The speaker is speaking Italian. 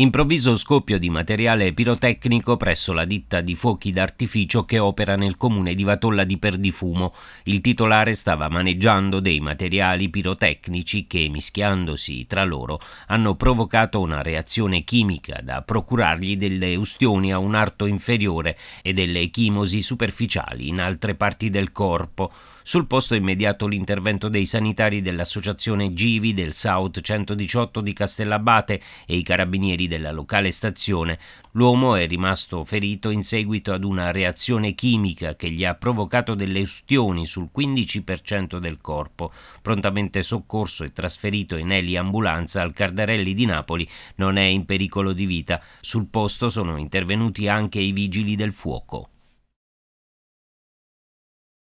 Improvviso scoppio di materiale pirotecnico presso la ditta di fuochi d'artificio che opera nel comune di Vatolla di Perdifumo. Il titolare stava maneggiando dei materiali pirotecnici che, mischiandosi tra loro, hanno provocato una reazione chimica da procurargli delle ustioni a un arto inferiore e delle chimosi superficiali in altre parti del corpo. Sul posto immediato l'intervento dei sanitari dell'associazione Givi del South 118 di Castellabate e i carabinieri della locale stazione, l'uomo è rimasto ferito in seguito ad una reazione chimica che gli ha provocato delle ustioni sul 15% del corpo. Prontamente soccorso e trasferito in ambulanza al Cardarelli di Napoli, non è in pericolo di vita. Sul posto sono intervenuti anche i vigili del fuoco.